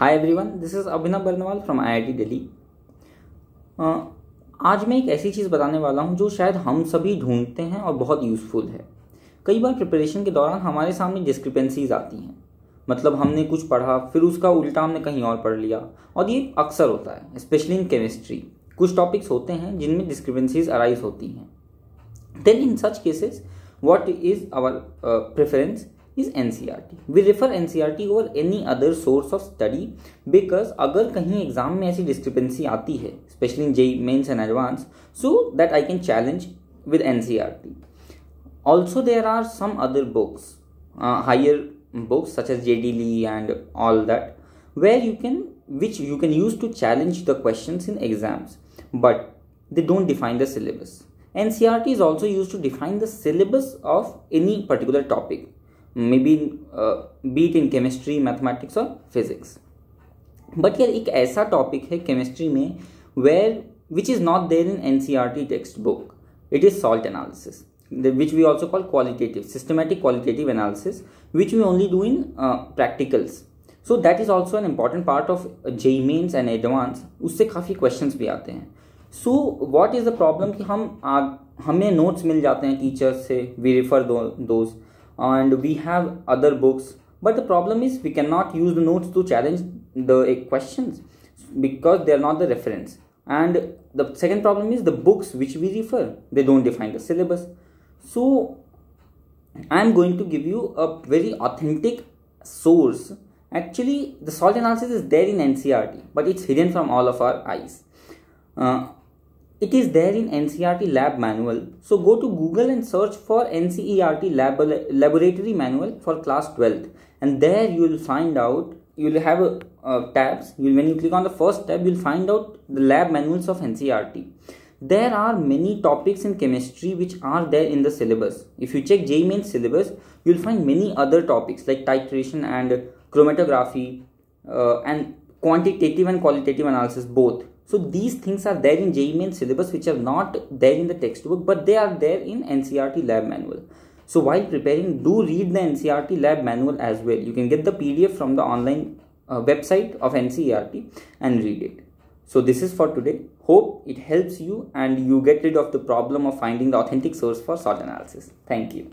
Hi everyone this is Abhinav Barnwal from IIT Delhi आज मैं एक ऐसी चीज़ बताने वाला हूँ जो शायद हम सभी ढूंढते हैं और बहुत यूज़फुल है कई बार प्रिपरेशन के दौरान हमारे सामने डिस्क्रिपेंसीज आती हैं मतलब हमने कुछ पढ़ा फिर उसका उल्टा हमने कहीं और पढ़ लिया और ये अक्सर होता है स्पेशली इन केमिस्ट्री कुछ टॉपिक्स होते हैं जिनमें डिस्क्रिपेंसीज अराइज होती हैं then in such cases what is our preference is NCRT. We refer NCRT over any other source of study because agar kahin exam mein aisi discrepancy aati hai, especially in J mains and advance, so that I can challenge with NCRT. Also, there are some other books, uh, higher books such as JD Lee and all that, where you can, which you can use to challenge the questions in exams, but they don't define the syllabus. NCRT is also used to define the syllabus of any particular topic maybe beat in chemistry mathematics और physics but यार एक ऐसा topic है chemistry में where which is not there in N C R T text book it is salt analysis which we also call qualitative systematic qualitative analysis which we only do in uh, practicals so that is also an important part of JE mains and advance उससे काफ़ी questions भी आते हैं so what is the problem कि हम आ, हमें notes मिल जाते हैं teachers से we refer those and we have other books but the problem is we cannot use the notes to challenge the eh, questions because they are not the reference and the second problem is the books which we refer they don't define the syllabus so i am going to give you a very authentic source actually the salt analysis is there in ncrt but it's hidden from all of our eyes uh, it is there in NCERT lab manual. So go to Google and search for NCERT lab laboratory manual for class 12th and there you will find out you will have a, uh, tabs you'll, when you click on the first tab you'll find out the lab manuals of NCERT there are many topics in chemistry which are there in the syllabus if you check J main syllabus you'll find many other topics like titration and chromatography uh, and quantitative and qualitative analysis both so these things are there in JEE main syllabus which are not there in the textbook but they are there in NCRT lab manual. So while preparing do read the NCRT lab manual as well. You can get the PDF from the online uh, website of NCERT and read it. So this is for today. Hope it helps you and you get rid of the problem of finding the authentic source for salt analysis. Thank you.